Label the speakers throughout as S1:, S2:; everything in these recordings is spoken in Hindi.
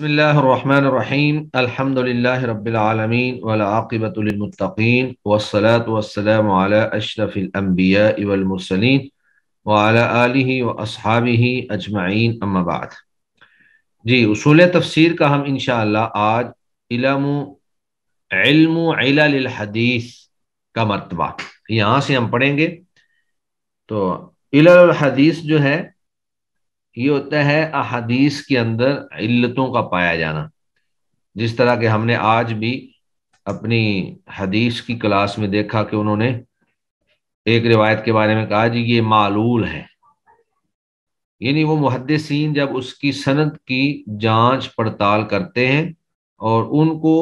S1: बसमीम अल्हम्दुलिल्लाह रब्बिलआलमीन वलाक़िबतुलमुत्तक़ीन वस्सलातु वस्सलामु अला अशरफिल अंबिया अजमाइन अम्मा जी उसूल तफसीर का हम इनशा आज इलम इल्म का मरतबा यहाँ से हम पढ़ेंगे तो इलाल जो है ये होता है अहदीस के अंदर इल्लतों का पाया जाना जिस तरह के हमने आज भी अपनी हदीस की क्लास में देखा कि उन्होंने एक रिवायत के बारे में कहा जी ये मालूल है यानी वो मुहदसिन जब उसकी सनत की जांच पड़ताल करते हैं और उनको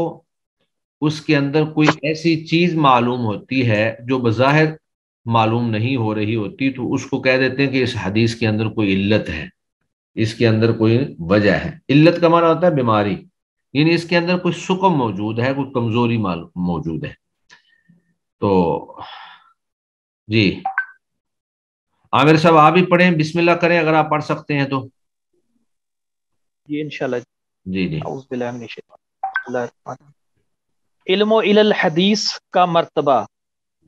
S1: उसके अंदर कोई ऐसी चीज मालूम होती है जो बज़ाहिर मालूम नहीं हो रही होती तो उसको कह देते हैं कि इस हदीस के अंदर कोई इल्लत है इसके अंदर कोई वजह है इल्लत का माना होता है बीमारी यानी इसके अंदर कोई सुकम मौजूद है कोई कमजोरी मौजूद है तो जी आमिर साहब आप ही पढ़े बिस्मिल्लाह करें अगर आप पढ़ सकते हैं तो जी इंशाल्लाह जी जी
S2: इल्म हदीस का मरतबा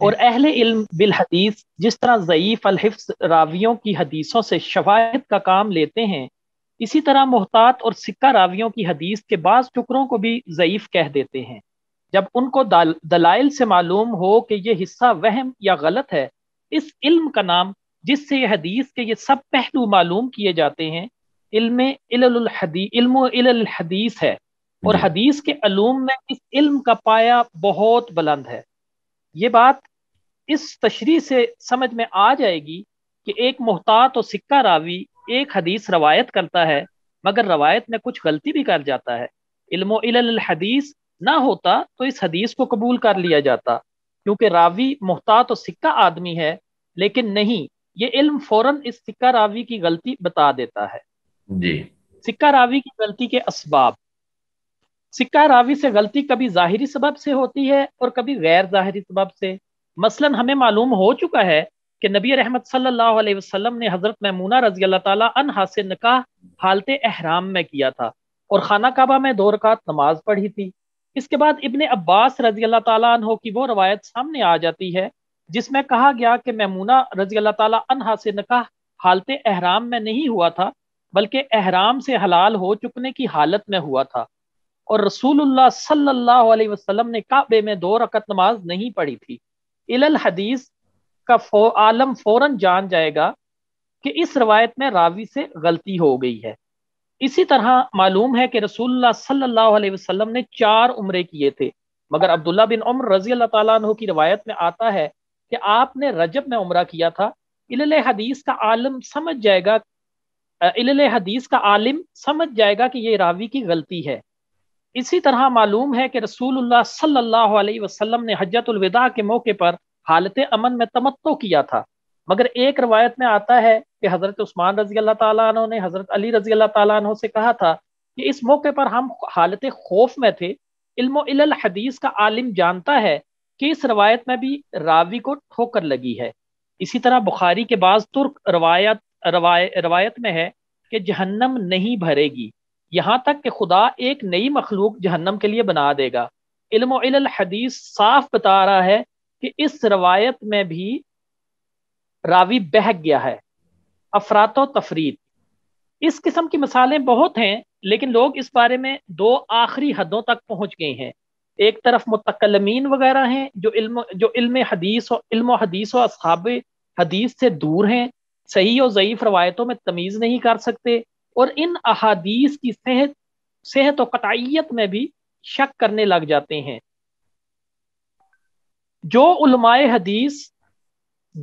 S2: और अहल इल्म बिल हदीस जिस तरह ज़यीफ़ अलहिफ्स रावियों की हदीसों से शवाहद का काम लेते हैं इसी तरह मोहतात और सिक्का रावियों की हदीस के बाद टुकड़ों को भी ज़यीफ़ कह देते हैं जब उनको दलाइल से मालूम हो कि यह हिस्सा वहम या गलत है इस इल्म का नाम जिससे यह हदीस के ये सब पहलू मालूम किए जाते हैं इल्म हदीस है और हदीस के अलूम में इस इल्म का पाया बहुत बुलंद है ये बात इस तशरी से समझ में आ जाएगी कि एक मोहतात और सिक्का रावी एक हदीस रवायत करता है मगर रवायत में कुछ गलती भी कर जाता है इल्म हदीस ना होता तो इस हदीस को कबूल कर लिया जाता क्योंकि रावी मोहतात और सिक्का आदमी है लेकिन नहीं ये इल्म फौरन इस सिक्का रावी की गलती बता देता है जी सिक्का रावी की गलती के असबाब सिक्का रावी से गलती कभी जाहिरी सबब से होती है और कभी गैर जाहिरी सबब से मसलन हमें मालूम हो चुका है कि नबी रहमत सल्लल्लाहु अलैहि वसल्लम ने हज़रत मैमूना रजी अल्लाह तहा से निकाह हालत अहराम में किया था और खाना काबा में दो रकात नमाज पढ़ी थी इसके बाद इबन अब्बास रजी अल्लाह तहो की वो रवायत सामने आ जाती है जिसमें कहा गया कि मैमूना रजी अल्लाह तहा से निकाह हालत अहराम में नहीं हुआ था बल्कि अहराम से हलाल हो चुकने की हालत में हुआ था और रसूलुल्लाह सल्लल्लाहु अलैहि वसल्लम ने काबे में दो रकत नमाज नहीं पढ़ी थी इलल हदीस का फो, आलम फौरन जान जाएगा कि इस रवायत में रावी से गलती हो गई है इसी तरह मालूम है कि रसूलुल्लाह सल्लल्लाहु अलैहि वसल्लम ने चार उम्रे किए थे मगर अब्दुल्ला बिन उम्र रजी अल्लाह तु की रवायत में आता है कि आपने रजब में उम्र किया था इलल हदीस का आलम समझ जाएगा इलल हदीस का आलिम समझ जाएगा कि ये रावी की गलती है इसी तरह मालूम है कि रसूलुल्लाह सल्लल्लाहु अलैहि वसल्लम ने हजतुलविदा के मौके पर हालत अमन में तमत्तो किया था मगर एक रवायत में आता है कि हज़रत उस्मान रजी अल्लाह तु ने हज़रत अली रजी अल्लाह तु से कहा था कि इस मौके पर हम हालत खौफ में थे इल्म हदीस का आलिम जानता है कि इस रवायत में भी रावी को ठोकर लगी है इसी तरह बुखारी के बाद तुर्क रवायत रवाय, रवायत में है कि जहन्नम नहीं भरेगी यहाँ तक कि खुदा एक नई मखलूक जहन्नम के लिए बना देगा इल्म हदीस साफ बता रहा है कि इस रवायत में भी रावी बहक गया है अफरात तफरीत इस किस्म की मिसालें बहुत हैं लेकिन लोग इस बारे में दो आखिरी हदों तक पहुंच गए हैं एक तरफ मुतकलमीन वगैरह हैं जो इल्म जो इल्म हदीस और इल्म हदीस और अब हदीस से दूर हैं सही और ज़यीफ़ रवायतों में तमीज़ नहीं कर सकते और इन अहादीस की सेहत सेहत तो और कटाइत में भी शक करने लग जाते हैं जो उलमाए हदीस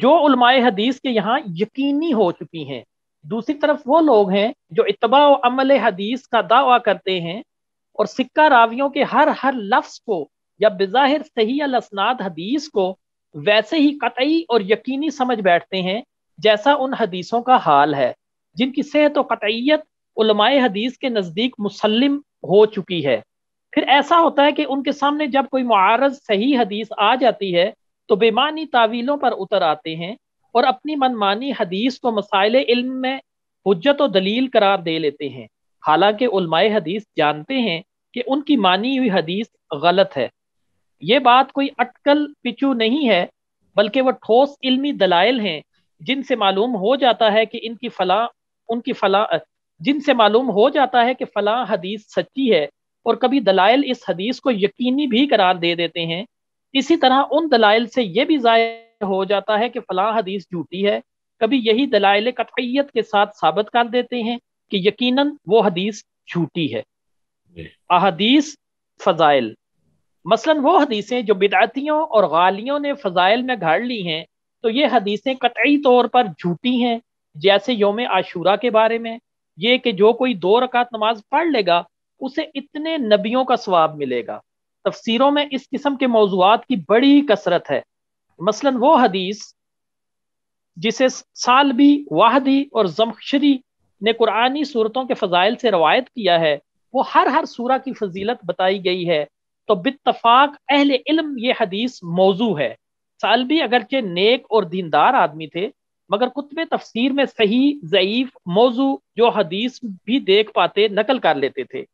S2: जो उलमाए हदीस के यहाँ यकीनी हो चुकी हैं दूसरी तरफ वो लोग हैं जो इतबा और अमल हदीस का दावा करते हैं और सिक्का रावियों के हर हर लफ्स को या बज़ाहिर सही अलसनाद हदीस को वैसे ही कतई और यकीनी समझ बैठते हैं जैसा उन हदीसों का हाल है जिनकी सेहत व कतयत हदीस के नज़दीक मुसलम हो चुकी है फिर ऐसा होता है कि उनके सामने जब कोई मारज सही हदीस आ जाती है तो बेमानी तावीलों पर उतर आते हैं और अपनी मनमानी हदीस को मसाइल इल्म में हजत व दलील करार दे लेते हैं हालांकि उलमाए हदीस जानते हैं कि उनकी मानी हुई हदीस गलत है ये बात कोई अटकल पिचू नहीं है बल्कि वह ठोस इल्मी दलाइल हैं जिनसे मालूम हो जाता है कि इनकी फला उनकी फला जिनसे मालूम हो जाता है कि फला हदीस सच्ची है और कभी दलाइल इस हदीस को यकीनी भी करार दे देते हैं इसी तरह उन दलाइल से यह भी जाहिर हो जाता है कि फला हदीस झूठी है कभी यही दलाइल कतयत के साथ साबित कर देते हैं कि यकीनन वो हदीस झूठी है अहदीस फजाइल मसलन वो हदीसें जो बिदातियों और गालियों ने फजाइल में घाड़ ली हैं तो ये हदीसें कतई तौर पर झूठी हैं जैसे योम आशूरा के बारे में ये कि जो कोई दो रकात नमाज पढ़ लेगा उसे इतने नबियों का स्वाब मिलेगा तफसीरों में इस किस्म के मौजूद की बड़ी कसरत है मसलन वो हदीस जिसे सालबी वाहदी और जमशरी ने कुरानी सूरतों के फ़जाइल से रवायत किया है वो हर हर सूरा की फजीलत बताई गई है तो बितफाक अहल इल्म ये हदीस मौजू है सालबी अगरचे नेक और दीनदार आदमी थे मगर कुतब तफसीर में सही ज़यीफ मौजू जो हदीस भी देख पाते नकल कर लेते थे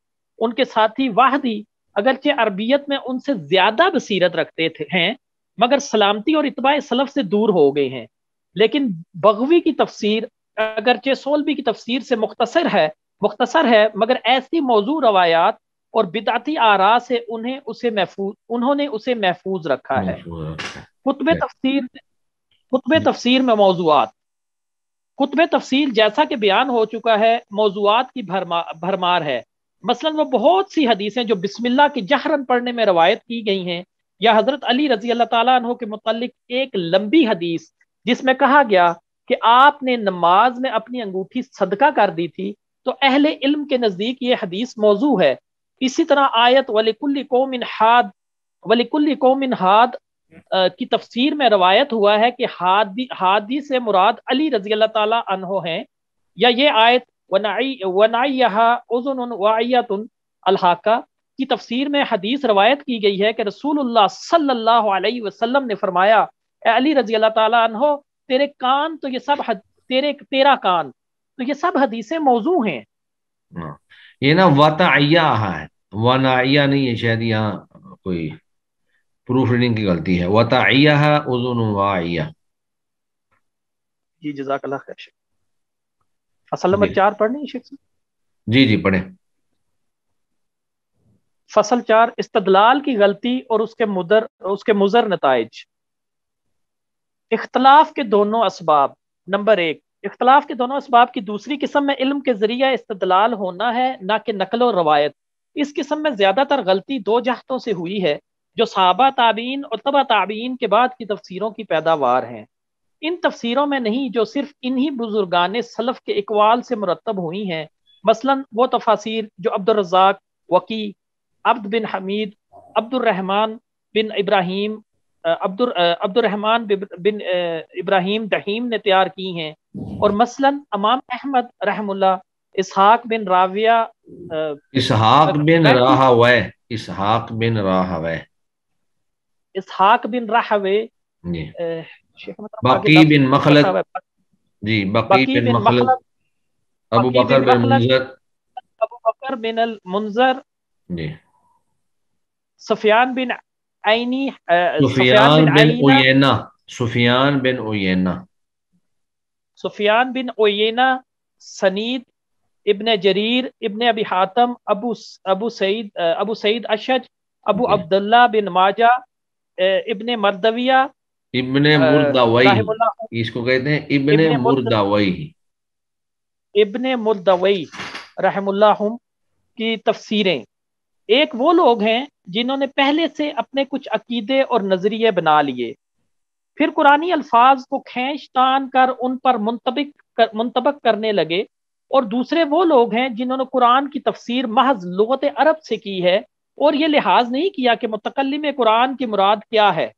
S2: उनके साथ ही वाहदी अगरचे अरबियत में उनसे ज़्यादा बसीरत रखते थे हैं मगर सलामती और इतबा सलफ से दूर हो गए हैं लेकिन बगवी की तफसीर अगरचे सोलबी की तफसीर से मुख्तर है मुख्तसर है मगर ऐसी मौजू रवायात और बिदाती आरा से उन्हें उसे महफूज उन्होंने उसे महफूज रखा है कुतब तफसीर खुतब तफसीर में मौजूद खुतब तफसीर जैसा कि बयान हो चुका है मौजूद की भरमा भरमार है मसलन वह बहुत सी हदीसें जो बिस्मिल्ला की जहरन पढ़ने में रवायत की गई हैं या हज़रत अली रजी अल्लाह तु के मतलब एक लंबी हदीस जिसमें कहा गया कि आपने नमाज में अपनी अंगूठी सदका कर दी थी तो अहले इल्म के नज़दीक ये हदीस मौजू है इसी तरह आयत वलिकुल्ली कौमिन हाद वलिकुल्ली कौमिन हाद की तफसीर में रवायत हुआ है कि हादी हादी से मुराद अली रजी अल्लाह ताला अनहो हैं या ये आयत वनाई वनाई अलहाका की तफसीर में हदीस रवायत की गई है कि रसूलुल्लाह सल्लल्लाहु अलैहि वसल्लम ने फरमाया अली रजी अल्लाह ताला अनहो तेरे कान तो ये सब हद, तेरे तेरा कान तो ये सब हदीसें मौजू हैं
S1: हाँ। ये ना वताया है वन आया नहीं है शायद यहाँ कोई प्रूफ रीडिंग की गलती है वताइया उजुन वाइया
S2: जी जजाकल्ला खैर असल नंबर चार पढ़नी शेख जी जी पढ़े फसल चार इस्तदलाल की गलती और उसके मुदर उसके मुजर नतज इख्तलाफ के दोनों इसबाब नंबर एक इख्तलाफ के दोनों इसबाब की दूसरी किस्म में इल्म के जरिए इस्तदलाल होना है ना कि नकल और रवायत इस किस्म में ज्यादातर गलती दो जहतों से हुई है जो सहाबा ताबीन और तबा ताबीन के बाद की तफसीरों की पैदावार हैं इन तफसीरों में नहीं जो सिर्फ इन्हीं बुजुर्गान सलफ के इकवाल से मुरतब हुई हैं मसलन वो तफासिर जो अब्दुलरजाक वकी अब्द बिन हमीद अब्दुलरहमान बिन इब्राहिम अब्दुल अब्दुलरहमान बिन इब्राहिम दहीम ने तैयार की हैं और मसलन अमाम अहमद रहमुल्ला इसहाक बिन राविया
S1: इसहाक बिन राहवे इसहाक बिन राहवे
S2: اسحاق बिन राहवे बाकी बिन मखलत
S1: जी बाकी बिन मखलत अबू बकर बिन मुंजर
S2: अबू बकर बिन मुंजर जी सुफियान बिन आईनी सुफियान बिन उयना
S1: सुफियान बिन उयना
S2: सुफियान बिन उयना सनीद ابن جرير ابن ابي حاتم ابو ابو سعيد ابو سعيد اشج ابو عبد الله بن ماجه इब्ने मरदविया
S1: इब्ने मुर्दावई इसको कहते हैं इब्ने मुर्दावई
S2: इब्ने मुर्दावई रहमुल्लाहुम की तफसीरें एक वो लोग हैं जिन्होंने पहले से अपने कुछ अकीदे और नज़रिए बना लिए फिर कुरानी अल्फाज को खेच तान कर उन पर मुंतबिक कर, मुंतबक करने लगे और दूसरे वो लोग हैं जिन्होंने कुरान की तफसीर महज लगत अरब से की है और ये लिहाज नहीं किया कि मुतकलम कुरान की मुराद क्या है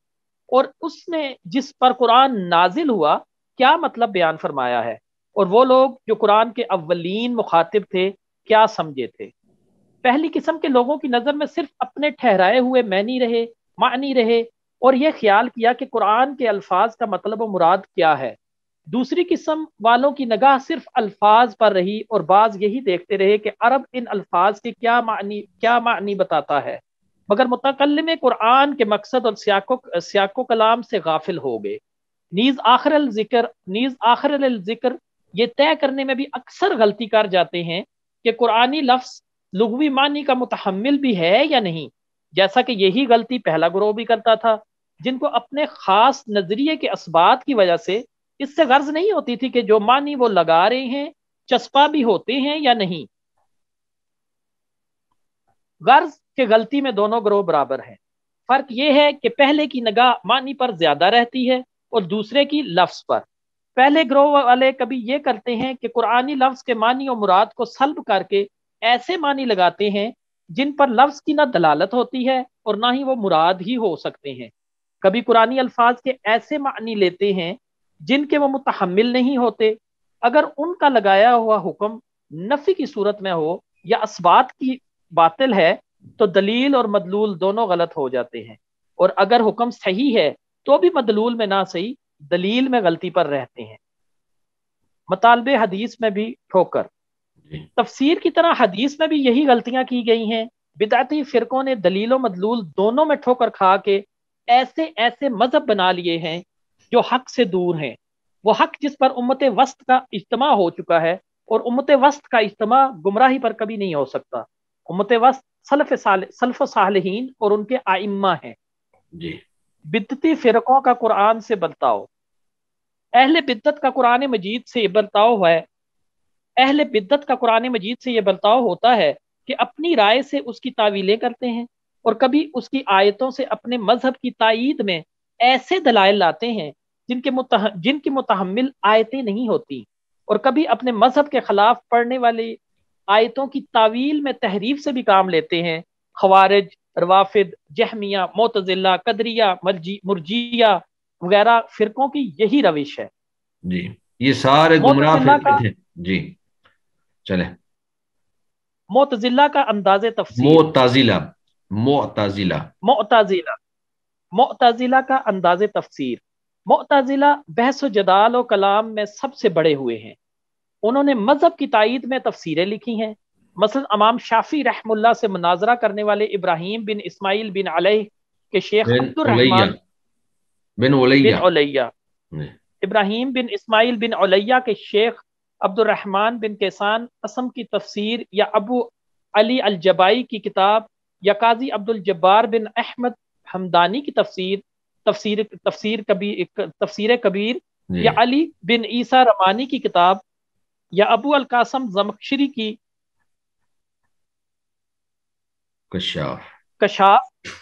S2: और उसने जिस पर कुरान नाजिल हुआ क्या मतलब बयान फरमाया है और वो लोग जो कुरान के अवलिन मुखातिब थे क्या समझे थे पहली किस्म के लोगों की नज़र में सिर्फ अपने ठहराए हुए मैनी रहे मानी रहे और यह ख्याल किया कि कुरान के अल्फाज का मतलब व मुराद क्या है दूसरी किस्म वालों की नगाह सिर्फ अल्फाज पर रही और बाज यही देखते रहे कि अरब इन अल्फाज के क्या मानी क्या मानी बताता है मगर मुतकलम कुरान के मकसद और सियाको सियाको कलाम से गाफिल हो गए नीज आखिर जिक्र नीज आखर जिक्र ये तय करने में भी अक्सर गलती कर जाते हैं कि कुरानी लफ्स लघवी मानी का मुतहमल भी है या नहीं जैसा कि यही गलती पहला ग्रोह भी करता था जिनको अपने खास नजरिए के असबात की वजह से इससे गर्ज नहीं होती थी कि जो मानी वो लगा रहे हैं चस्पा भी होते हैं या नहीं गर्ज के गलती में दोनों ग्रोह बराबर हैं फर्क यह है कि पहले की नगाह मानी पर ज्यादा रहती है और दूसरे की लफ्ज पर पहले ग्रोह वाले कभी ये करते हैं कि कुरानी लफ्ज के मानी और मुराद को सल्ब करके ऐसे मानी लगाते हैं जिन पर लफ्ज की ना दलालत होती है और ना ही वो मुराद ही हो सकते हैं कभी कुरानी अल्फाज के ऐसे मानी लेते हैं जिनके वो मुतहमिल नहीं होते अगर उनका लगाया हुआ हुक्म नफी की सूरत में हो या असबात की बातिल है तो दलील और मदलूल दोनों गलत हो जाते हैं और अगर हुक्म सही है तो भी मदलूल में ना सही दलील में गलती पर रहते हैं मतालबे हदीस में भी ठोकर तफसीर की तरह हदीस में भी यही गलतियां की गई हैं बिदाती फिरकों ने दलील मदलूल दोनों में ठोकर खा के ऐसे ऐसे मजहब बना लिए हैं जो हक से दूर हैं वो हक जिस पर उम्मत वस्त का इज्तम हो चुका है और उम्मत वस्त का इज्तम गुमराही पर कभी नहीं हो सकता उम्मत वस्त सल्फ साल सल्फ सालहीन और उनके आइम्मा हैं बिदती फ़िरक़ों का कुरान से बर्ताव अहल बिद्दत का कुरान मजीद से यह बर्ताव है अहल बिद्दत का कुरान मजीद से ये बर्ताव होता है कि अपनी राय से उसकी तावीलें करते हैं और कभी उसकी आयतों से अपने मजहब की तइद में ऐसे दलाइल लाते हैं जिनके मुतह जिनकी मुतहमिल आयतें नहीं होती और कभी अपने मजहब के खिलाफ पढ़ने वाली आयतों की तावील में तहरीफ से भी काम लेते हैं खवारज रवाफिद जहमिया मोतजिला कदरिया मर्जी मुरजिया वगैरह फिरकों की यही रविश है
S1: जी ये सारे गुमराह जी चले
S2: मोतजिला का अंदाज तफ मोताजिला
S1: मोताजिला
S2: मोताजिला मोतजिला का अंदाज तफसीर मोतजिला बहस जदाल और कलाम में सबसे बड़े हुए हैं उन्होंने मजहब की तइद में तफसीरें लिखी हैं मसल अमाम शाफी रहमुल्ला से मुनाजरा करने वाले इब्राहिम बिन इसमाइल बिन अलह के शेख अब्दुलरहमान
S1: बिन ओलैया
S2: इब्राहिम बिन इसमाइल बिन ओलैया के शेख अब्दुलरहमान बिन कैसान असम की तफसीर या अबू अली अलजबाई की किताब या काजी अब्दुल जब्बार बिन अहमद हमदानी की तफसीर तफसीर तफसीर कबीर तफसीर कबीर या अली बिन ईसा रमानी की किताब या अबू अलकासम जमकशरी की कशाफ कशाफ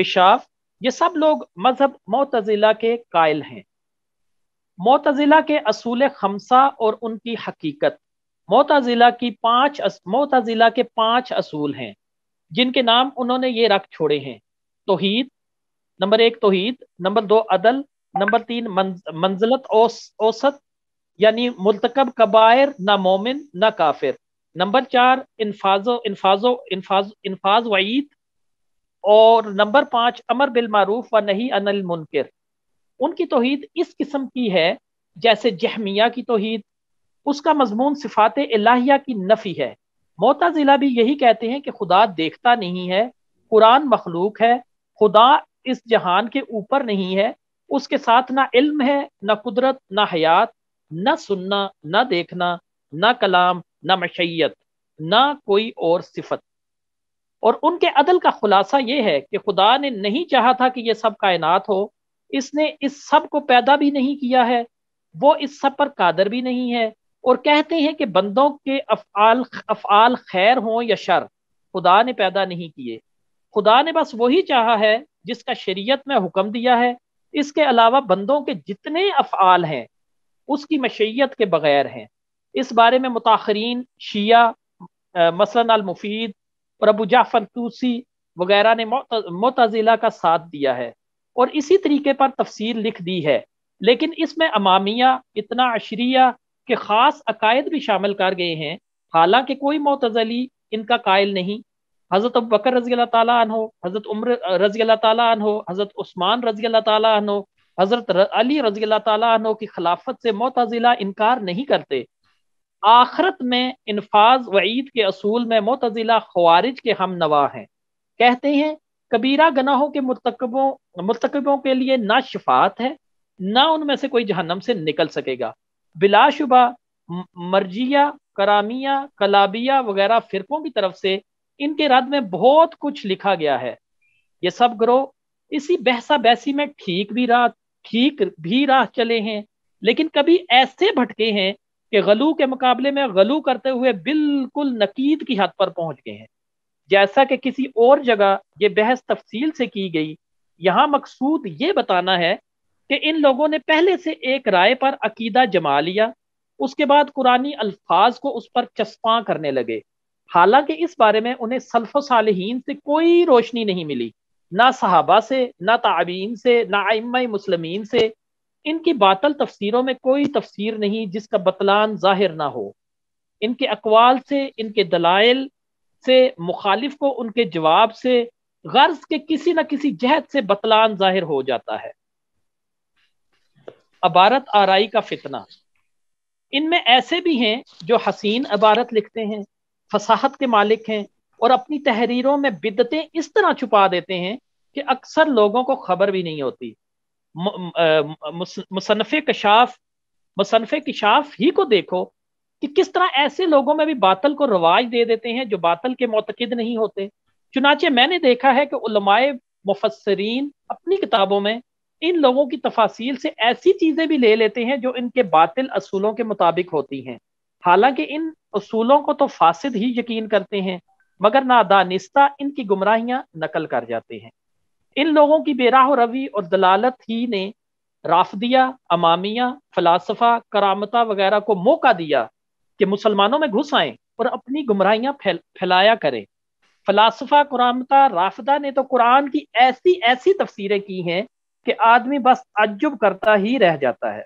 S2: कशाफ ये सब लोग मजहब मोतजिला के कायल हैं मोतजिला के असूल खमसा और उनकी हकीकत मोतजिला की पांच मोतजिला के पांच असूल हैं जिनके नाम उन्होंने ये रख छोड़े हैं तोहीद नंबर एक तोहीद नंबर दो अदल नंबर तीन मंजलत औसत यानी मुलतकब कबायर ना मोमिन ना काफिर नंबर चार इन्फाजो इन्फाजो इन्फाज इन्फाज वईद और नंबर पाँच अमर बिल मारूफ व नहीं अनिल मुनकर उनकी तोहीद इस किस्म की है जैसे जहमिया की तोहीद उसका मजमून सिफात इलाहिया की नफ़ी है मोताजिला भी यही कहते हैं कि खुदा देखता नहीं है कुरान मखलूक है खुदा इस जहान के ऊपर नहीं है उसके साथ ना इल्म है ना कुदरत ना हयात ना सुनना ना देखना ना कलाम ना मशैत ना कोई और सिफत और उनके अदल का खुलासा यह है कि खुदा ने नहीं चाहा था कि यह सब कायनात हो इसने इस सब को पैदा भी नहीं किया है वो इस सब पर कादर भी नहीं है और कहते हैं कि बंदों के अफआल अफआल खैर हों या शर खुदा ने पैदा नहीं किए खुदा ने बस वही चाहा है जिसका शरीयत में हुक्म दिया है इसके अलावा बंदों के जितने अफ़ाल हैं उसकी मशीयत के बगैर हैं इस बारे में मुताखरीन शिया मसलन अलमुफीद और अबू जाफर तूसी वगैरह ने मतजिला का साथ दिया है और इसी तरीके पर तफसीर लिख दी है लेकिन इसमें अमामिया इतना अशरिया के ख़ास अकायद भी शामिल कर गए हैं हालांकि कोई मतजली इनका कायल नहीं हज़रत अब बकर रजी अल्लाह ताला हो हज़रत उम्र रजी अल्लाह ताला हो हज़रत उस्मान रजी अल्लाह ताला हो हज़रत अली रजी अल्लाह तन की खिलाफत से मोतज़िला इनकार नहीं करते आखरत में इनफाज वईद के असूल में मोतज़िला खवारिज के हम नवा हैं कहते हैं कबीरा गनाहों के मरतकबों मरतकबों के लिए ना शिफात है ना उनमें से कोई जहन्नम से निकल सकेगा बिलाशुबा मर्जिया करामिया कलाबिया वगैरह फिरकों की तरफ से इनके रद में बहुत कुछ लिखा गया है ये सब ग्रोह इसी बहसा बहसी में ठीक भी राह ठीक भी राह चले हैं लेकिन कभी ऐसे भटके हैं कि गलू के मुकाबले में गलू करते हुए बिल्कुल नकीद की हद पर पहुंच गए हैं जैसा कि किसी और जगह ये बहस तफसील से की गई यहाँ मकसूद ये बताना है कि इन लोगों ने पहले से एक राय पर अकीदा जमा लिया उसके बाद कुरानी अल्फाज को उस पर चस्पा करने लगे हालांकि इस बारे में उन्हें सल्फ सालहीन से कोई रोशनी नहीं मिली ना सहाबा से ना ताबीन से ना आम मुसलमीन से इनकी बातल तफसीरों में कोई तफसीर नहीं जिसका बतलान जाहिर ना हो इनके अकवाल से इनके दलाइल से मुखालिफ को उनके जवाब से गर्ज के किसी न किसी जहद से बतलान जाहिर हो जाता है अबारत आरई का फितना इनमें ऐसे भी हैं जो हसीन अबारत लिखते हैं फसाहत के मालिक हैं और अपनी तहरीरों में बिदतें इस तरह छुपा देते हैं कि अक्सर लोगों को खबर भी नहीं होती मुसनफ़ कशाफ मुसनफ़ कशाफ ही को देखो कि किस तरह ऐसे लोगों में भी बातल को रवाज दे देते हैं जो बातल के मोतकद नहीं होते चुनाचे मैंने देखा है कि उलमाए मुफसरीन अपनी किताबों में इन लोगों की तफासिल से ऐसी चीज़ें भी ले लेते हैं जो इनके बातिल असूलों के मुताबिक होती हैं हालांकि इन असूलों को तो फासिद ही यकीन करते हैं मगर नादानिस्ता इनकी गुमराहियां नकल कर जाते हैं इन लोगों की बेराह रवि और दलालत ही ने राफदिया अमामिया फलासफा करामता वगैरह को मौका दिया कि मुसलमानों में घुस आए और अपनी गुमराहियां फैल फैलाया करें फलासफा कुरामता राफदा ने तो कुरान की ऐसी ऐसी तफसीरें की हैं कि आदमी बस अजुब करता ही रह जाता है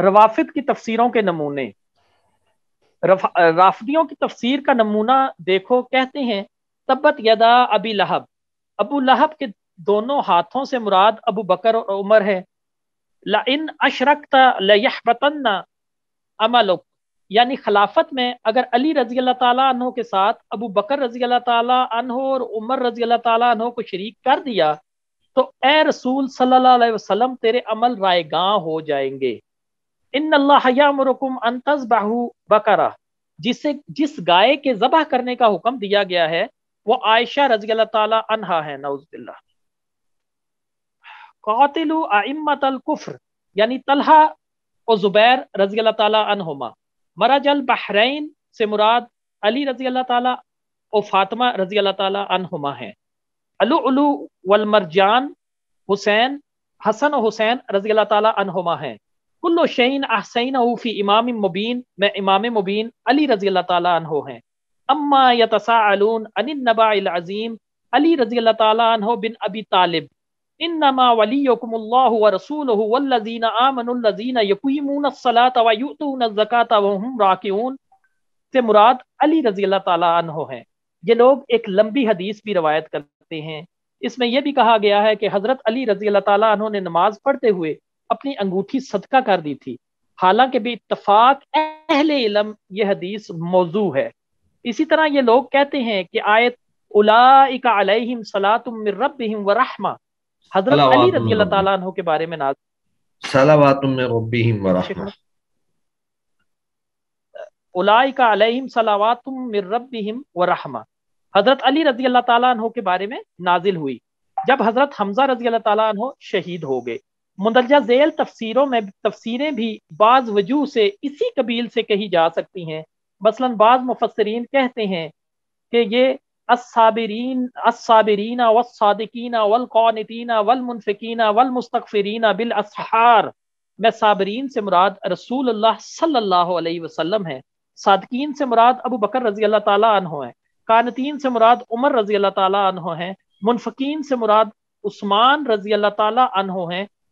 S2: रवाफिद की तफसीरों के नमूने राफदियों की तफसीर का नमूना देखो कहते हैं तब्बत यदा अबी लहब अबू लहब के दोनों हाथों से मुराद अबू बकर और उमर है ला इन अशरकता लहबतना अमल यानी खिलाफत में अगर अली रजी अल्लाह तु के साथ अबू बकर रजी अल्लाह तहो और उमर रजी अल्लाह तु को शरीक कर दिया तो ए रसूल सल्लल्लाहु अलैहि वसल्लम तेरे अमल रायगां हो जाएंगे इन अल्लाहयामरकुम अंतजबाहू बकरा जिसे जिस गाय के जबह करने का हुक्म दिया गया है वो आयशा रजी अल्लाह तहा है नौजबिल्ला कातिलु आइम्मत कुफ्र यानी तलहा और जुबैर रजी अल्लाह तहुमा मराज अल बहरीन से मुराद अली रजी अल्लाह ताला और फातिमा रजी अल्लाह तहुमा हैं अलू वलमरजान हुसैन हसन और हुसैन रजी अल्लाह तहुमा हैं कुल्लो शैन अहसैन फ़ी इमाम मुबीन में इमाम मुबीन अली रजी अल्लाह तहो हैं अम्मा यतसाअलून अनिन नबाइल अजीम अली रजी अल्लाह तहो बिन अबी तालिब इन्नमा वलियकुमुल्लाहु व रसूलुहु वल्लज़ीना आमनुल्लज़ीना से मुराद अली रजी अल्लाह ताला हैं ये लोग एक लंबी हदीस भी रवायत करते हैं इसमें यह भी कहा गया है कि हज़रत अली रजी अल्लाह ताला ने नमाज पढ़ते हुए अपनी अंगूठी सदका कर दी थी हालांकि भी इतफाक अहले इलम यह हदीस मौजू है इसी तरह ये लोग कहते हैं कि आयत अलैहिम उलाम मिन रब्बिहिम व रहमा हजरत अली रजी अल्लाह अनहु के बारे में नाज
S1: सलावातुम मिन रब्बिहिम व रहमा
S2: उलाइका अलैहिम सलावातुम मिन रब्बिहिम व रहमा हजरत अली रजी अल्लाह अनहु के बारे में नाजिल हुई जब हजरत हमजा रजी अल्लाह अनहु शहीद हो गए मुंदरजा झैल तफसीरों में तफसीरें भी बाज वजू से इसी कबील से कही जा सकती हैं मसलन बाज मुफसरीन कहते हैं कि ये असाबरीन कौनतीना वल वलकौनतिन वल वलमुस्तफ़रीन बिल असहार में साबरीन से मुराद रसूल अल्लाह सल्लल्लाहु अलैहि वसल्लम है सादकीन से मुराद अबू बकर रजी अल्लाह ताला हो है कानतीन से मुराद उमर रजी अल्लाह ताला अनहो है मुनफिकीन से मुराद उस्मान रजी अल्लाह ताला अनहो है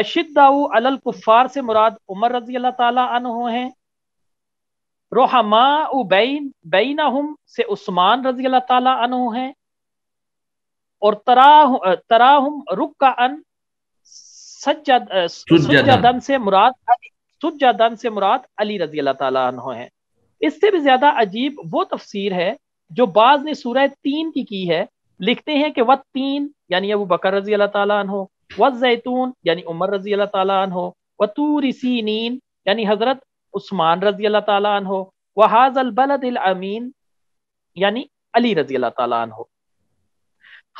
S2: अशिदाऊ अल कुफ़ार से मुराद उमर रजी अल्लाह तु हैं रोहमा उबैन बैन हम से उस्मान रजी अल्लाह तु हैं और तराह तराहम रुक का अन सज्जादन से मुराद सुजादन से मुराद अली रजी अल्लाह तु हैं इससे भी ज्यादा अजीब वो तफसीर है जो बाज ने सूरह तीन की की है लिखते हैं कि वह तीन यानी अबू बकर रजी अल्लाह तु वैतून यानी उमर रजी अल्लाह तालन हो वतूर सीनीन यानी हज़रत उस्मान रजी अल्लाह तालन हो वहाज अलबलद अमीन यानी अली रजी अल्लाह तालन हो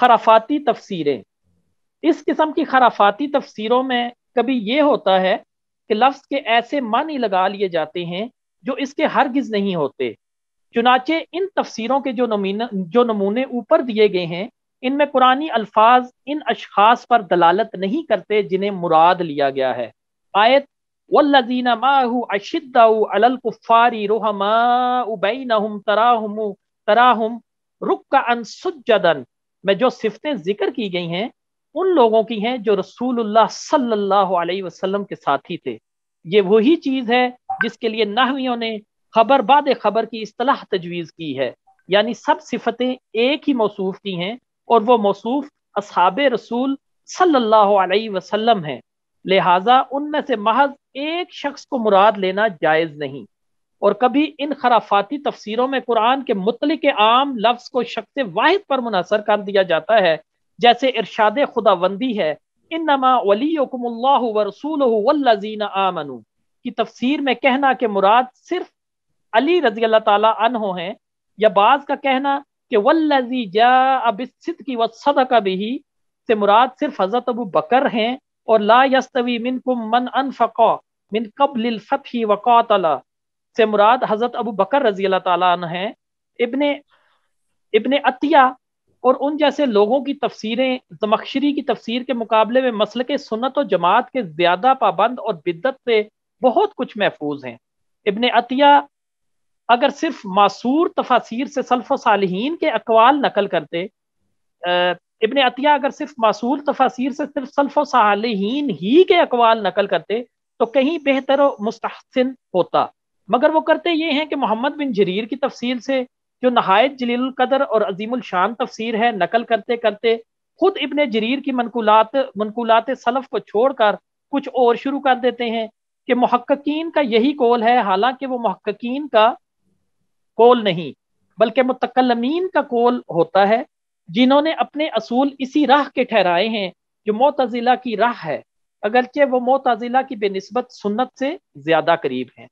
S2: खराफाती तफसीरें इस किस्म की खराफाती तफसीरों में कभी ये होता है कि लफ्ज़ के ऐसे मानी लगा लिए जाते हैं जो इसके हरगज नहीं होते चुनाचे इन तफसीरों के जो नमूने जो नमूने ऊपर दिए गए हैं इनमें कुरानी अल्फाज इन अशास पर दलालत नहीं करते जिन्हें मुराद लिया गया है आयत वल्लजीना में जो सिफतें जिक्र की गई हैं उन लोगों की हैं जो रसूलुल्लाह सल्लल्लाहु अलैहि वसल्लम के साथी थे ये वही चीज़ है जिसके लिए नाहवियों ने खबर बाद खबर की असलाह तजवीज़ की है यानी सब सिफतें एक ही मौसूफ की हैं और वो मौसूफ असहाब रसूल सल्लल्लाहु अलैहि वसल्लम हैं लिहाजा उनमें से महज एक शख्स को मुराद लेना जायज़ नहीं और कभी इन खराफाती तफसीरों में कुरान के मुतल के आम लफ्ज को शख्स वाहिद पर मुनसर कर दिया जाता है जैसे इरशाद खुदाबंदी है इन नमा वलीकुमल्लासूलजीन आमनु की तफसीर में कहना के मुराद सिर्फ अली रजी अल्लाह तन हैं या बाज का कहना कि वल्लजी जा अब की व सदक भी से मुराद सिर्फ हजरत अबू बकर हैं और ला यस्तवी मिन कुम मन अनफ़ा मिन कबल फ़तही वक़ातला से मुराद हजरत अबू बकर रजी अल्लाह ताला हैं इबन इबन अतिया और उन जैसे लोगों की तफसीरें जमखशरी की तफसीर के मुकाबले में मसल के सुनत और जमात के ज़्यादा पाबंद और बिद्दत से बहुत कुछ महफूज हैं इबन अतिया अगर सिर्फ मासूर तफासिर से सल्फ सालहीन के अकवाल नकल करते इबन अतिया अगर सिर्फ मासूर तफासिर से सिर्फ सल्फ सालहीन ही के अकवाल नकल करते तो कहीं बेहतर मुस्तहसन होता मगर वो करते ये हैं कि मोहम्मद बिन जरीर की तफसील से जो नहायत जलील कदर और अज़ीमशान शान तफसीर है नकल करते करते खुद इबन जरीर की मनकूलात मनकूलत सलफ को छोड़कर कुछ और शुरू कर देते हैं कि महक्कीन का यही कौल है हालांकि वो महक्कीन का कोल नहीं बल्कि मुतकलमीन का कोल होता है जिन्होंने अपने असूल इसी राह के ठहराए हैं जो मोतजिला की राह है अगरचे वो मोतजिला की बेनस्बत सुन्नत से ज्यादा करीब हैं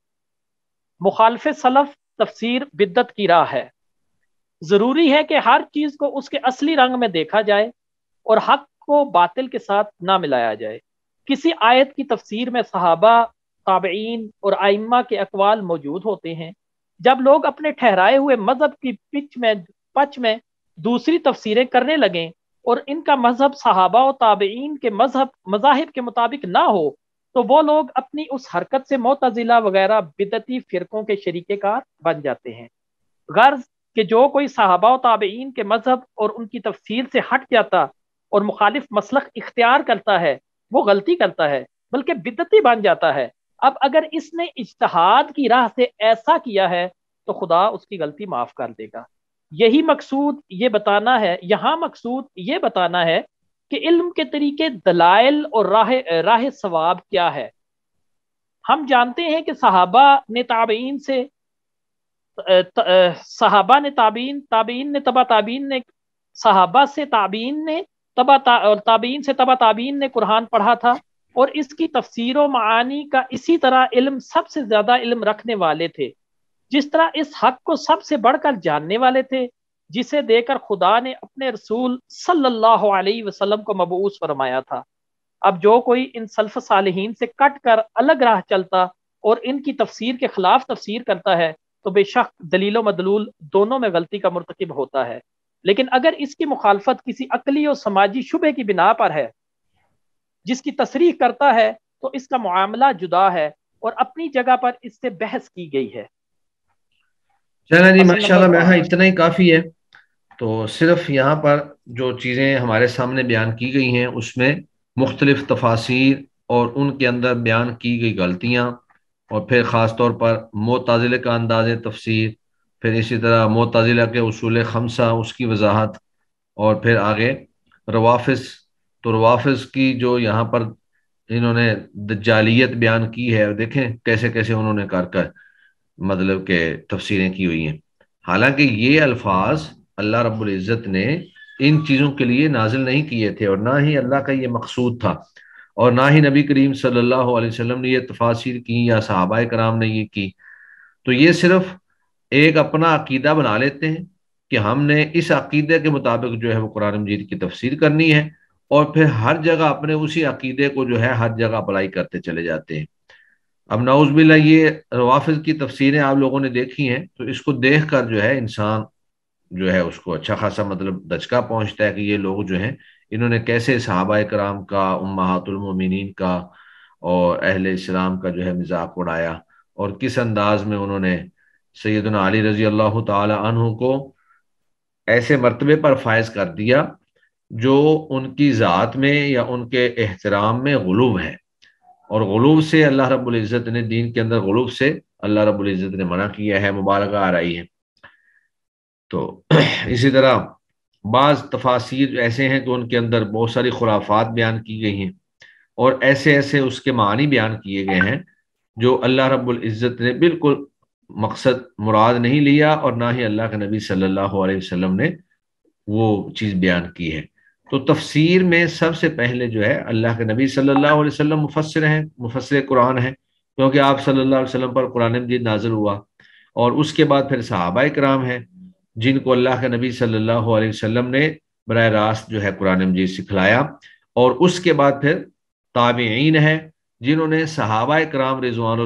S2: मुखालफ सलफ तफसर बिद्दत की राह है जरूरी है कि हर चीज को उसके असली रंग में देखा जाए और हक को बातिल के साथ ना मिलाया जाए किसी आयत की तफसीर में सहाबा ताबीन और आइम्मा के अकवाल मौजूद होते हैं जब लोग अपने ठहराए हुए मजहब की पिच में पच में दूसरी तफसीरें करने लगें और इनका मजहब सहाबा और ताबेन के मजहब मजाहब के मुताबिक ना हो तो वो लोग अपनी उस हरकत से मोतजिला वगैरह बिदती फिरकों के शरीकार बन जाते हैं गर्ज कि जो कोई साहबा ताबेन के मजहब और उनकी तफसील से हट जाता और मुखालिफ मसलक इख्तियार करता है वो गलती करता है बल्कि बिदती बन जाता है अब अगर इसने इश्तहाद की राह से ऐसा किया है तो खुदा उसकी गलती माफ कर देगा यही मकसूद ये बताना है यहाँ मकसूद ये बताना है कि इल्म के तरीके दलाइल और राह राह सवाब क्या है हम जानते हैं कि सहाबा ने ताबीन से सहाबा ने ताबीन ताबीन ने तबा ताबीन ने सहाबा से ताबीन ने तबा ता, ताबीन से तबा ताबीन ने कुरान पढ़ा था और इसकी तफसर मानी का इसी तरह इल्म सबसे ज्यादा इल्म रखने वाले थे जिस तरह इस हक को सबसे बढ़कर जानने वाले थे जिसे देकर खुदा ने अपने रसूल सल्लल्लाहु अलैहि वसल्लम को मबूस फरमाया था अब जो कोई इन सल्फ सालहीन से कट कर अलग राह चलता और इनकी तफसीर के खिलाफ तफसीर करता है तो बेशक दलीलो मदलूल दोनों में गलती का मरतकब होता है लेकिन अगर इसकी मुखालफत किसी अकली और समाजी शुबे की बिना पर है जिसकी तस्रीह करता है तो इसका मामला जुदा है और अपनी जगह पर इससे बहस की गई है
S1: चलें जी माशाल्लाह मैं तो- हाँ इतना ही काफ़ी है तो सिर्फ यहाँ पर जो चीज़ें हमारे सामने बयान की गई हैं उसमें मुख्तलिफ तफासिर और उनके अंदर बयान की गई गलतियां और फिर ख़ास तौर पर मोताजिले का अंदाज तफसीर फिर इसी तरह मोताजिला के असूल खमसा उसकी वजाहत और फिर आगे रवाफिस तो रवाफिज की जो यहाँ पर इन्होंने जालियत बयान की है देखें कैसे कैसे उन्होंने कर कर मतलब के तफसीरें की हुई हैं हालांकि ये अल्फाज अल्लाह रब्ज़त ने इन चीज़ों के लिए नाजिल नहीं किए थे और ना ही अल्लाह का ये मकसूद था और ना ही नबी करीम सल्लल्लाहु अलैहि वसल्लम ने यह तफासिर की या सहाबा कराम ने ये की तो ये सिर्फ एक अपना अकीदा बना लेते हैं कि हमने इस अकीदे के मुताबिक जो है वो कुरान मजीद की तफसीर करनी है और फिर हर जगह अपने उसी अकीदे को जो है हर जगह अप्लाई करते चले जाते हैं अब नाउज बिल्ला ये रवाफिज की तफसीरें आप लोगों ने देखी हैं तो इसको देख कर जो है इंसान जो है उसको अच्छा खासा मतलब दचका पहुंचता है कि ये लोग जो हैं इन्होंने कैसे सहाबा कराम का उम्मातुलमिन का और अहल इस्लाम का जो है मजाक उड़ाया और किस अंदाज में उन्होंने सैदना अली रजी अल्लाह तु को ऐसे मरतबे पर फायज कर दिया जो उनकी ज़ात में या उनके एहतराम में गलूब है और गुलूब से अल्लाह रब्ज़त ने दीन के अंदर गलूब से अल्लाह रब्ज़त ने मना किया है मुबारक आ रही है तो इसी तरह बाज़ तफासिर ऐसे हैं कि उनके अंदर बहुत सारी खुराफात बयान की गई हैं और ऐसे ऐसे उसके मानी बयान किए गए हैं जो अल्लाह रब्ज़त ने बिल्कुल मकसद मुराद नहीं लिया और ना ही अल्लाह के नबी सल्लल्लाहु अलैहि वसल्लम ने वो चीज़ बयान की है तो तफसीर में सबसे पहले जो है अल्लाह के नबी सल्लल्लाहु अलैहि वसल्लम मुफसर हैं मुफसर कुरान हैं क्योंकि आप सल्लल्लाहु अलैहि वसल्लम पर कुरान मजीद नाजिल हुआ और उसके बाद फिर सहाबा कराम हैं जिनको अल्लाह के नबी सल्लल्लाहु अलैहि वसल्लम ने बर रास्त जो है कुरान मजीद सिखलाया और उसके बाद फिर ताबीन है जिन्होंने सहाबा कराम रिजवान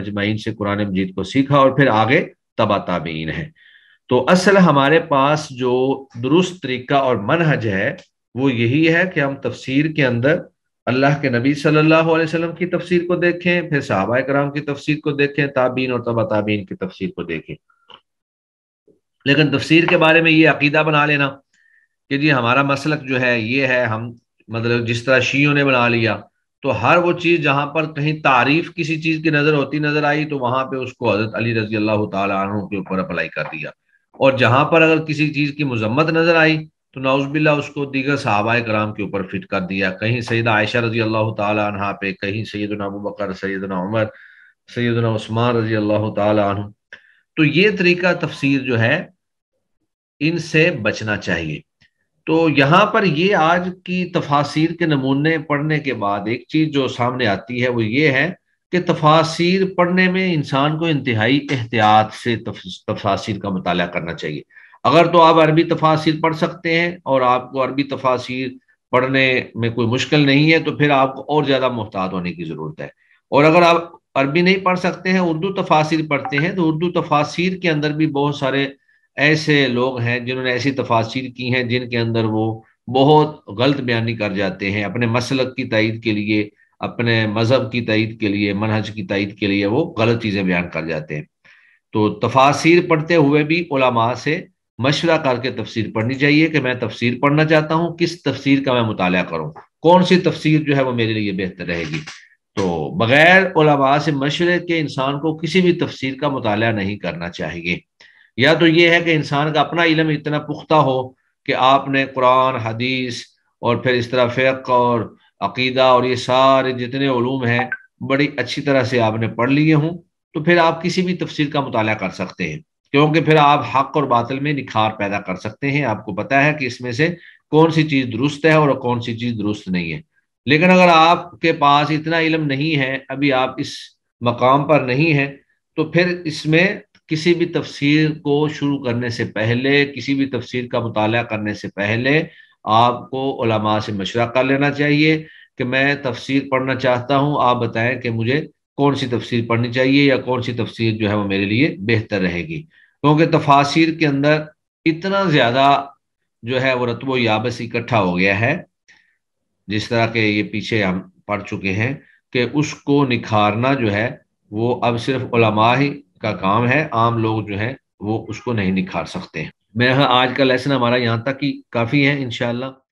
S1: अजमाइन से कुरान मजीद को सीखा और फिर आगे तबा ताबीन है तो असल हमारे पास जो दुरुस्त तरीका और मनहज है वो यही है कि हम तफसीर के अंदर अल्लाह के नबी सल्लल्लाहु अलैहि वसल्लम की तफसीर को देखें फिर साहबा कराम की तफसीर को देखें ताबीन और तबा ताबीन की तफसीर को देखें लेकिन तफसीर के बारे में ये अकीदा बना लेना कि जी हमारा मसलक जो है ये है हम मतलब जिस तरह शीयों ने बना लिया तो हर वो चीज़ जहाँ पर कहीं तारीफ किसी चीज़ की नज़र होती नज़र आई तो वहाँ पे उसको हजरत अली रजी अल्लाह तु के ऊपर अप्लाई कर दिया और जहां पर अगर किसी चीज की मजम्मत नजर आई तो नाउजबिल्ला उसको दीगर सहाबा कराम के ऊपर फिट कर दिया कहीं सईद आयशा रजी अल्लाह तह पे कहीं सैदना अबू बकर सैदना उमर सैदना उस्मान रजी अल्लाह तह तो ये तरीका तफसीर जो है इनसे बचना चाहिए तो यहाँ पर ये आज की तफासिर के नमूने पढ़ने के बाद एक चीज जो सामने आती है वो ये है कि तफासिर पढ़ने में इंसान को इंतहाई एहतियात से तफासिर का मताल करना चाहिए अगर तो आप अरबी तफासिर पढ़ सकते हैं और आपको अरबी तफासिर पढ़ने में कोई मुश्किल नहीं है तो फिर आपको और ज़्यादा मुहतात होने की ज़रूरत है और अगर आप अरबी नहीं पढ़ सकते हैं उर्दू तफासिर पढ़ते हैं तो उर्दू तफासिर के अंदर भी बहुत सारे ऐसे लोग हैं जिन्होंने ऐसी तफासिर की हैं जिनके अंदर वो बहुत गलत बयानी कर जाते हैं अपने मसलक की तइद के लिए अपने मज़हब की तइद के लिए मनहज की तइद के लिए वो गलत चीज़ें बयान कर जाते हैं तो तफासिर पढ़ते हुए भी उलमा से मशवरा करके तफसीर पढ़नी चाहिए कि मैं तफसीर पढ़ना चाहता हूँ किस तफसीर का मैं मुताल करूँ कौन सी तफसीर जो है वो मेरे लिए बेहतर रहेगी तो बगैर उलमा से मशवरे के इंसान को किसी भी तफसीर का मुताल नहीं करना चाहिए या तो ये है कि इंसान का अपना इलम इतना पुख्ता हो कि आपने कुरान हदीस और फिर इस तरह फेक और अकीदा और ये सारे जितने ूम हैं बड़ी अच्छी तरह से आपने पढ़ लिए हों तो फिर आप किसी भी तफसीर का मुताल कर सकते हैं क्योंकि फिर आप हक और बातल में निखार पैदा कर सकते हैं आपको पता है कि इसमें से कौन सी चीज़ दुरुस्त है और कौन सी चीज़ दुरुस्त नहीं है लेकिन अगर आपके पास इतना इलम नहीं है अभी आप इस मकाम पर नहीं हैं तो फिर इसमें किसी भी तफसीर को शुरू करने से पहले किसी भी तफसीर का मुताल करने से पहले आपको ओलमा से मशवरा कर लेना चाहिए कि मैं तफसीर पढ़ना चाहता हूँ आप बताएं कि मुझे कौन सी तफसीर पढ़नी चाहिए या कौन सी तफसीर जो है वो मेरे लिए बेहतर रहेगी क्योंकि तफासिर के अंदर इतना ज़्यादा जो है वो रतबो याबस इकट्ठा हो गया है जिस तरह के ये पीछे हम पढ़ चुके हैं कि उसको निखारना जो है वो अब सिर्फ उलमा ही का काम है आम लोग जो है वो उसको नहीं निखार सकते मेरा आज का लेसन हमारा यहाँ तक ही काफ़ी है इनशाला